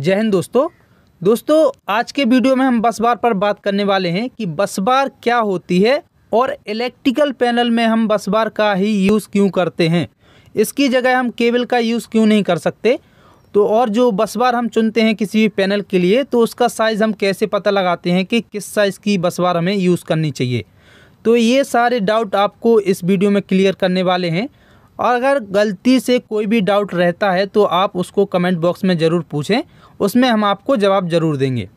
जय हिंद दोस्तों दोस्तों आज के वीडियो में हम बस बार पर बात करने वाले हैं कि बस बार क्या होती है और इलेक्ट्रिकल पैनल में हम बस बार का ही यूज़ क्यों करते हैं इसकी जगह हम केबल का यूज़ क्यों नहीं कर सकते तो और जो बस बार हम चुनते हैं किसी भी पैनल के लिए तो उसका साइज़ हम कैसे पता लगाते हैं कि किस साइज़ की बस बार हमें यूज़ करनी चाहिए तो ये सारे डाउट आपको इस वीडियो में क्लियर करने वाले हैं और अगर गलती से कोई भी डाउट रहता है तो आप उसको कमेंट बॉक्स में ज़रूर पूछें उसमें हम आपको जवाब ज़रूर देंगे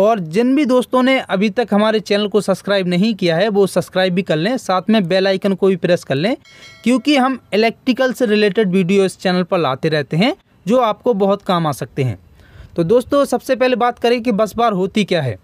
और जिन भी दोस्तों ने अभी तक हमारे चैनल को सब्सक्राइब नहीं किया है वो सब्सक्राइब भी कर लें साथ में बेल आइकन को भी प्रेस कर लें क्योंकि हम इलेक्ट्रिकल से रिलेटेड वीडियो इस चैनल पर लाते रहते हैं जो आपको बहुत काम आ सकते हैं तो दोस्तों सबसे पहले बात करें कि बस बार होती क्या है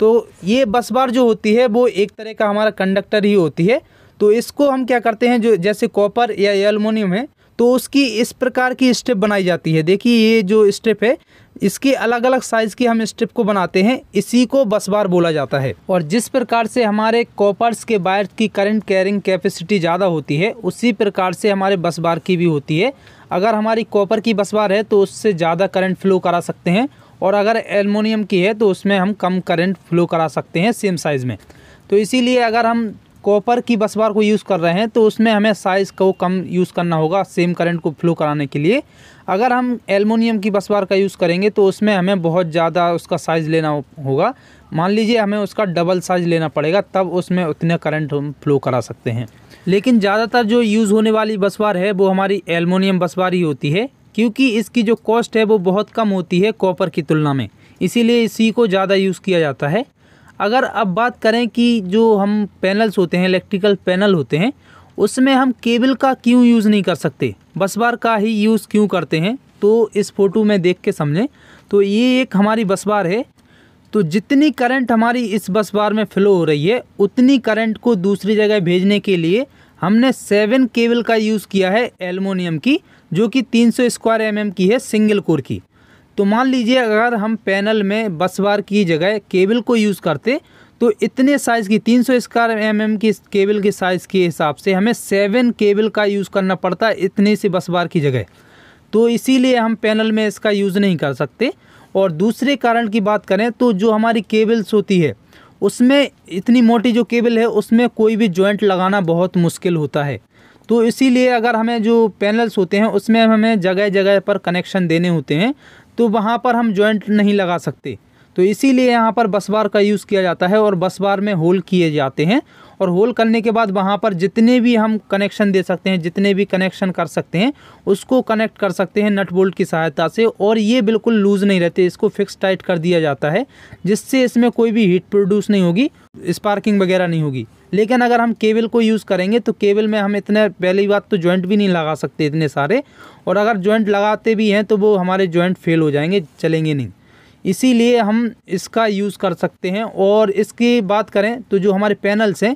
तो ये बस बार जो होती है वो एक तरह का हमारा कंडक्टर ही होती है तो इसको हम क्या करते हैं जो जैसे कॉपर या एलमोनियम है तो उसकी इस प्रकार की स्टेप बनाई जाती है देखिए ये जो स्टेप है इसके अलग अलग साइज़ की हम स्टेप को बनाते हैं इसी को बसबार बोला जाता है और जिस प्रकार से हमारे कॉपर्स के वायर की करंट कैरिंग कैपेसिटी ज़्यादा होती है उसी प्रकार से हमारे बसबार की भी होती है अगर हमारी कॉपर की बसबार है तो उससे ज़्यादा करंट फ्लो करा सकते हैं और अगर एलमोनियम की है तो उसमें हम कम करंट फ्लो करा सकते हैं सेम साइज़ में तो इसीलिए अगर हम कॉपर की बस बार को यूज़ कर रहे हैं तो उसमें हमें साइज़ को कम यूज़ करना होगा सेम करंट को फ्लो कराने के लिए अगर हम एलमोनियम की बस बार का यूज़ करेंगे तो उसमें हमें बहुत ज़्यादा उसका साइज़ लेना होगा मान लीजिए हमें उसका डबल साइज़ लेना पड़ेगा तब उसमें उतने करंट हम फ्लो करा सकते हैं लेकिन ज़्यादातर जो यूज़ होने वाली बस बार है वो हमारी एलमोनियम बस बार ही होती है क्योंकि इसकी जो कॉस्ट है वो बहुत कम होती है कॉपर की तुलना में इसीलिए इसी को ज़्यादा यूज़ किया जाता है अगर अब बात करें कि जो हम पैनल्स होते हैं इलेक्ट्रिकल पैनल होते हैं उसमें हम केबल का क्यों यूज़ नहीं कर सकते बस बार का ही यूज़ क्यों करते हैं तो इस फ़ोटो में देख के समझें तो ये एक हमारी बस बार है तो जितनी करंट हमारी इस बस बार में फ्लो हो रही है उतनी करंट को दूसरी जगह भेजने के लिए हमने सेवन केबल का यूज़ किया है एलमोनियम की जो कि 300 स्क्वायर एम की है सिंगल कोर की तो मान लीजिए अगर हम पैनल में बस बार की जगह केबल को यूज़ करते तो इतने साइज़ की 300 सौ स्क्वायर एम एम की केबल के साइज़ के हिसाब से हमें सेवन केबल का यूज़ करना पड़ता है इतने से बस बार की जगह तो इसीलिए हम पैनल में इसका यूज़ नहीं कर सकते और दूसरे कारण की बात करें तो जो हमारी केबल्स होती है उसमें इतनी मोटी जो केबल है उसमें कोई भी जॉइंट लगाना बहुत मुश्किल होता है तो इसीलिए अगर हमें जो पैनल्स होते हैं उसमें हमें जगह जगह पर कनेक्शन देने होते हैं तो वहाँ पर हम जॉइंट नहीं लगा सकते तो इसीलिए यहाँ पर बस बार का यूज़ किया जाता है और बस बार में होल किए जाते हैं और होल करने के बाद वहाँ पर जितने भी हम कनेक्शन दे सकते हैं जितने भी कनेक्शन कर सकते हैं उसको कनेक्ट कर सकते हैं नट बोल्ट की सहायता से और ये बिल्कुल लूज़ नहीं रहते इसको फिक्स टाइट कर दिया जाता है जिससे इसमें कोई भी हीट प्रोड्यूस नहीं होगी स्पार्किंग वगैरह नहीं होगी लेकिन अगर हम केबल को यूज़ करेंगे तो केबल में हम इतने पहली बात तो जॉइंट भी नहीं लगा सकते इतने सारे और अगर जॉइंट लगाते भी हैं तो वो हमारे जॉइंट फेल हो जाएंगे चलेंगे नहीं इसीलिए हम इसका यूज़ कर सकते हैं और इसकी बात करें तो जो हमारे पैनल्स हैं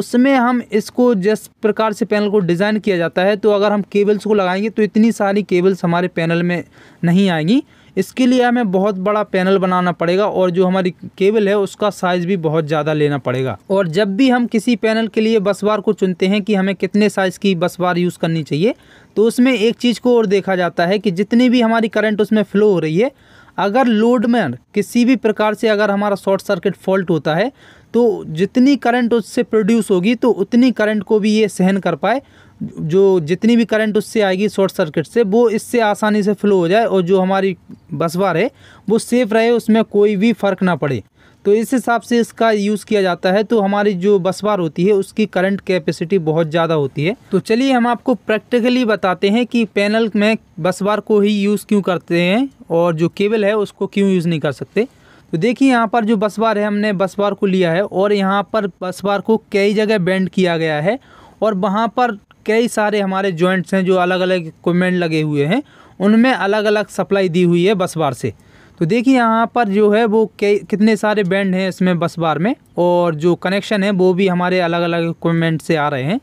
उसमें हम इसको जिस प्रकार से पैनल को डिज़ाइन किया जाता है तो अगर हम केबल्स को लगाएंगे तो इतनी सारी केबल्स हमारे पैनल में नहीं आएंगी इसके लिए हमें बहुत बड़ा पैनल बनाना पड़ेगा और जो हमारी केबल है उसका साइज़ भी बहुत ज़्यादा लेना पड़ेगा और जब भी हम किसी पैनल के लिए बस बार को चुनते हैं कि हमें कितने साइज़ की बस बार यूज़ करनी चाहिए तो उसमें एक चीज़ को और देखा जाता है कि जितनी भी हमारी करंट उसमें फ़्लो हो रही है अगर लोड में किसी भी प्रकार से अगर हमारा शॉर्ट सर्किट फॉल्ट होता है तो जितनी करंट उससे प्रोड्यूस होगी तो उतनी करंट को भी ये सहन कर पाए जो जितनी भी करंट उससे आएगी शॉर्ट सर्किट से वो इससे आसानी से फ्लो हो जाए और जो हमारी बसवार है वो सेफ़ रहे उसमें कोई भी फ़र्क ना पड़े तो इस हिसाब से इसका यूज़ किया जाता है तो हमारी जो बार होती है उसकी करंट कैपेसिटी बहुत ज़्यादा होती है तो चलिए हम आपको प्रैक्टिकली बताते हैं कि पैनल में बार को ही यूज़ क्यों करते हैं और जो केबल है उसको क्यों यूज़ नहीं कर सकते तो देखिए यहाँ पर जो बस बार है हमने बस बार को लिया है और यहाँ पर बस बार को कई जगह बैंड किया गया है और वहाँ पर कई सारे हमारे जॉइंट्स हैं जो अलग अलग इक्विपमेंट लगे हुए हैं उनमें अलग अलग सप्लाई दी हुई है बस बार से तो देखिए यहाँ पर जो है वो कितने सारे बैंड हैं इसमें बस बार में और जो कनेक्शन है वो भी हमारे अलग अलग इक्वमेंट से आ रहे हैं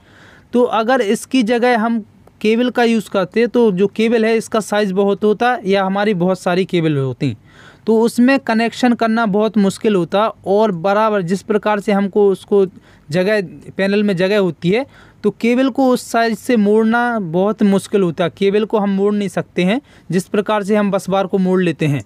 तो अगर इसकी जगह हम केबल का यूज़ करते तो जो केबल है इसका साइज़ बहुत होता या हमारी बहुत सारी केबल होती तो उसमें कनेक्शन करना बहुत मुश्किल होता और बराबर जिस प्रकार से हमको उसको जगह पैनल में जगह होती है तो केबल को उस साइज से मोड़ना बहुत मुश्किल होता है केबल को हम मोड़ नहीं सकते हैं जिस प्रकार से हम बस बार को मोड़ लेते हैं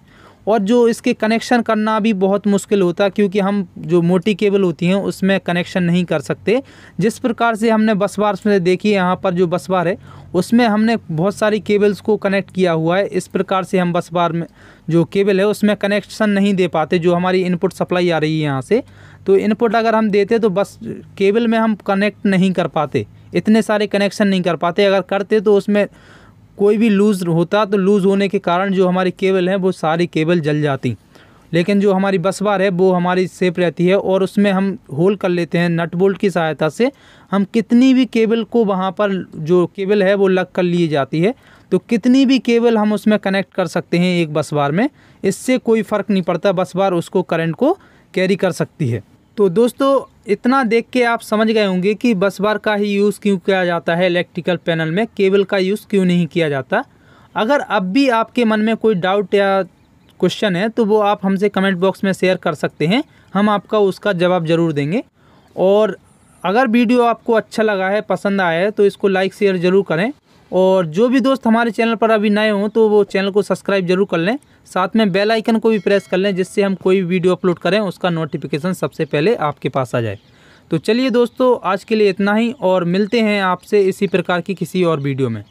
और जो इसके कनेक्शन करना भी बहुत मुश्किल होता क्योंकि हम जो मोटी केबल होती हैं उसमें कनेक्शन नहीं कर सकते जिस प्रकार से हमने बस बार देखी है यहाँ पर जो बस बार है उसमें हमने बहुत सारी केबल्स को कनेक्ट किया हुआ है इस प्रकार से हम बस बार में जो केबल है उसमें कनेक्शन नहीं दे पाते जो हमारी इनपुट सप्लाई आ रही है यहाँ से तो इनपुट अगर हम देते तो बस केबल में हम कनेक्ट नहीं कर पाते इतने सारे कनेक्शन नहीं कर पाते अगर करते तो उसमें कोई भी लूज़ होता तो लूज़ होने के कारण जो हमारी केबल हैं वो सारी केबल जल जाती लेकिन जो हमारी बस बार है वो हमारी सेफ रहती है और उसमें हम होल कर लेते हैं नट बोल्ट की सहायता से हम कितनी भी केबल को वहाँ पर जो केबल है वो लग कर ली जाती है तो कितनी भी केबल हम उसमें कनेक्ट कर सकते हैं एक बस बार में इससे कोई फ़र्क नहीं पड़ता बस बार उसको करंट को कैरी कर सकती है तो दोस्तों इतना देख के आप समझ गए होंगे कि बस बार का ही यूज़ क्यों किया जाता है इलेक्ट्रिकल पैनल में केबल का यूज़ क्यों नहीं किया जाता अगर अब भी आपके मन में कोई डाउट या क्वेश्चन है तो वो आप हमसे कमेंट बॉक्स में शेयर कर सकते हैं हम आपका उसका जवाब ज़रूर देंगे और अगर वीडियो आपको अच्छा लगा है पसंद आया है तो इसको लाइक शेयर ज़रूर करें और जो भी दोस्त हमारे चैनल पर अभी नए हों तो वो चैनल को सब्सक्राइब जरूर कर लें साथ में बेल आइकन को भी प्रेस कर लें जिससे हम कोई भी वीडियो अपलोड करें उसका नोटिफिकेशन सबसे पहले आपके पास आ जाए तो चलिए दोस्तों आज के लिए इतना ही और मिलते हैं आपसे इसी प्रकार की किसी और वीडियो में